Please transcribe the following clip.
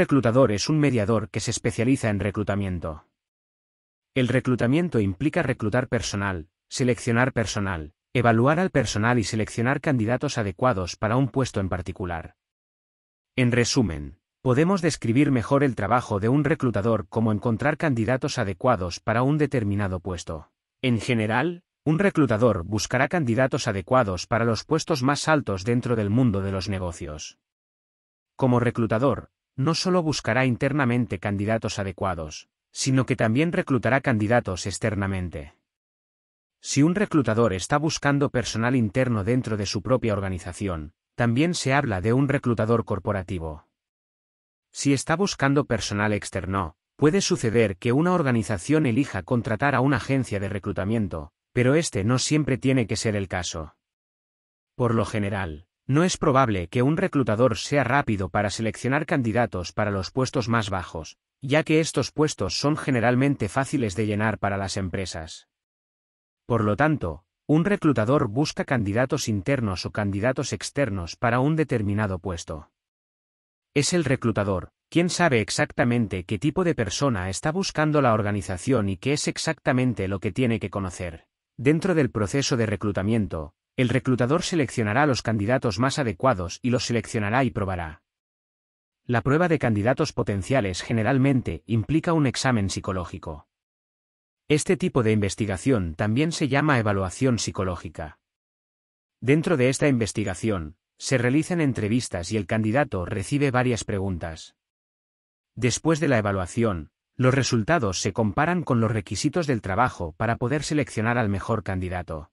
reclutador es un mediador que se especializa en reclutamiento. El reclutamiento implica reclutar personal, seleccionar personal, evaluar al personal y seleccionar candidatos adecuados para un puesto en particular. En resumen, podemos describir mejor el trabajo de un reclutador como encontrar candidatos adecuados para un determinado puesto. En general, un reclutador buscará candidatos adecuados para los puestos más altos dentro del mundo de los negocios. Como reclutador, no solo buscará internamente candidatos adecuados, sino que también reclutará candidatos externamente. Si un reclutador está buscando personal interno dentro de su propia organización, también se habla de un reclutador corporativo. Si está buscando personal externo, puede suceder que una organización elija contratar a una agencia de reclutamiento, pero este no siempre tiene que ser el caso. Por lo general, no es probable que un reclutador sea rápido para seleccionar candidatos para los puestos más bajos, ya que estos puestos son generalmente fáciles de llenar para las empresas. Por lo tanto, un reclutador busca candidatos internos o candidatos externos para un determinado puesto. Es el reclutador, quien sabe exactamente qué tipo de persona está buscando la organización y qué es exactamente lo que tiene que conocer. Dentro del proceso de reclutamiento, el reclutador seleccionará a los candidatos más adecuados y los seleccionará y probará. La prueba de candidatos potenciales generalmente implica un examen psicológico. Este tipo de investigación también se llama evaluación psicológica. Dentro de esta investigación, se realizan entrevistas y el candidato recibe varias preguntas. Después de la evaluación, los resultados se comparan con los requisitos del trabajo para poder seleccionar al mejor candidato.